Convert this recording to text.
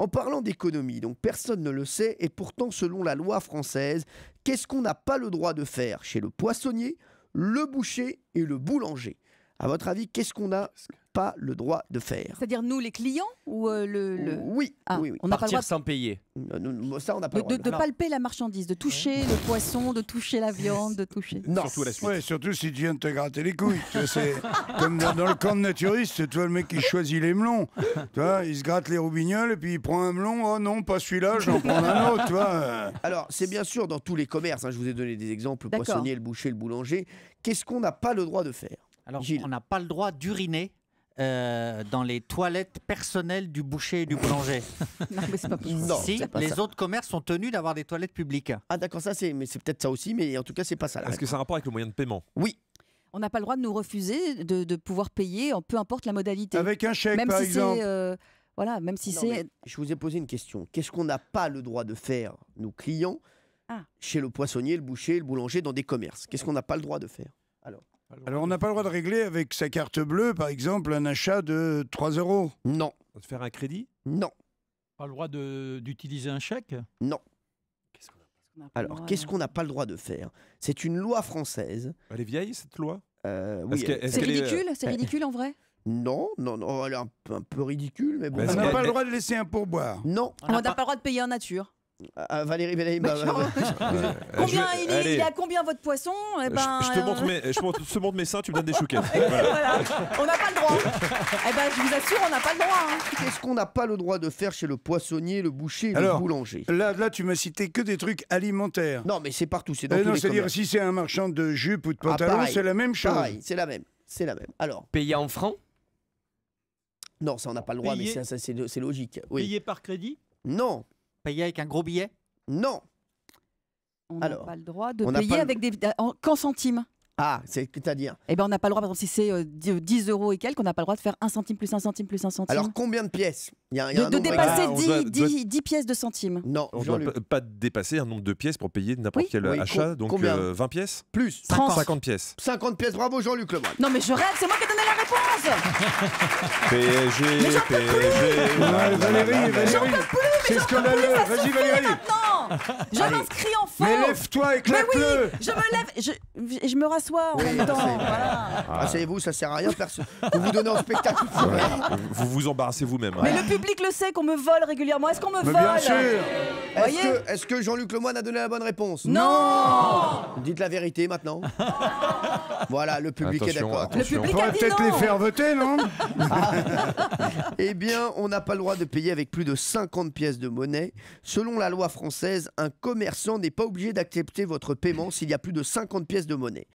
En parlant d'économie, donc personne ne le sait, et pourtant selon la loi française, qu'est-ce qu'on n'a pas le droit de faire chez le poissonnier, le boucher et le boulanger À votre avis, qu'est-ce qu'on a pas le droit de faire. C'est-à-dire nous, les clients ou euh, le, ah, Oui, On n'a pas le droit de... sans payer. de, palper la marchandise, de toucher le poisson, de toucher la viande, de toucher. Non. Surtout la suite. surtout si tu viens de te gratter les couilles. C'est comme dans, le camp de naturiste, tu vois le mec qui choisit les melons. Tu vois, il se gratte les roubignoles et puis il prend un melon. Oh non, pas celui-là, j'en prends un autre. Tu vois. Alors, c'est bien sûr dans tous les commerces. Hein, je vous ai donné des exemples le poissonnier, le boucher, le boulanger. Qu'est-ce qu'on n'a pas le droit de faire alors, on n'a pas le droit d'uriner euh, dans les toilettes personnelles du boucher et du boulanger. non, mais c'est pas possible. Non, si, les autres commerces sont tenus d'avoir des toilettes publiques. Ah d'accord, ça c'est, mais c'est peut-être ça aussi, mais en tout cas c'est pas ça. Est-ce que ça a un rapport avec le moyen de paiement Oui. On n'a pas le droit de nous refuser de, pouvoir payer, en peu importe la modalité. Avec un chèque, même par si exemple. Euh, voilà, même si c'est. Je vous ai posé une question. Qu'est-ce qu'on n'a pas le droit de faire, nos clients, ah. chez le poissonnier, le boucher, le boulanger, dans des commerces Qu'est-ce qu'on n'a pas le droit de faire alors, on n'a pas le droit de régler avec sa carte bleue, par exemple, un achat de 3 euros Non. De faire un crédit Non. Pas le droit d'utiliser un chèque Non. Alors, qu'est-ce qu'on n'a pas le droit de faire C'est une loi française. Elle est vieille, cette loi euh, C'est ridicule, euh, c'est ridicule en vrai. Non, non, non, elle est un, peu- un peu ridicule, mais bon. On n'a pas le droit de laisser un pourboire. Non. On n'a pas le droit de payer en nature. Valérie combien il, est, a combien votre poisson eh ben, je, te montre euh, mes, je mes seins, tu me donnes des chouquettes. On n'a pas le droit. eh ben, je vous assure, on n'a pas le droit. Hein. Qu'est-ce qu'on n'a pas le droit de faire chez le poissonnier, le boucher, le boulanger là, là, tu m'as cité que des trucs alimentaires. Non, mais c'est partout. C'est dans eh C'est-à-dire, si c'est un marchand de jupes ou de ah, pantalons, c'est la même chose. c'est la même. C'est la même. Alors. Payé en francs Non, ça, on n'a pas le droit, mais c'est logique. Oui. Payé par crédit Non. Payer avec un gros billet Non. On n'a pas le droit de payer avec des. en- qu'en centimes ah, c'est-à-dire Eh bien, on n'a pas le droit, par exemple, si c'est 10 euh, euros et quelques, on n'a pas le droit de faire 1 centime plus 1 centime plus 1 centime. Alors, combien de pièces Il y a- y a De, un de dépasser 10, ah, pièces de centimes. Non, On ne doit pas- dépasser un nombre de pièces pour payer n'importe quel achat, donc 20 euh, pièces Plus. 50. pièces. 50 pièces, bravo Jean-Luc Lebrun Non, mais je rêve, c'est moi qui ai donné la réponse PSG, PSG. Valérie, Valérie, c'est plus Vas-y, Valérie. Je m'inscris en Mais lève-toi, et claque le Oui, je me lève, je, je me rassois en Asseyez-vous, ah, ah. ça sert à rien. Personne. Vous vous donnez en spectacle. Vous vous embarrassez vous-même. Hein. Mais le public le sait qu'on me vole régulièrement. Est-ce qu'on me Mais vole Bien sûr. Est-ce que, Jean-Luc Lemoyne a donné la bonne réponse Non. Dites la vérité maintenant. voilà, le public est d'accord. Le public peut-être les faire voter, non Eh bien, on n'a pas le droit de payer avec plus de 50 pièces de monnaie. Selon la loi française, un commerçant n'est pas obligé d'accepter votre paiement s'il y a plus de 50 pièces de monnaie.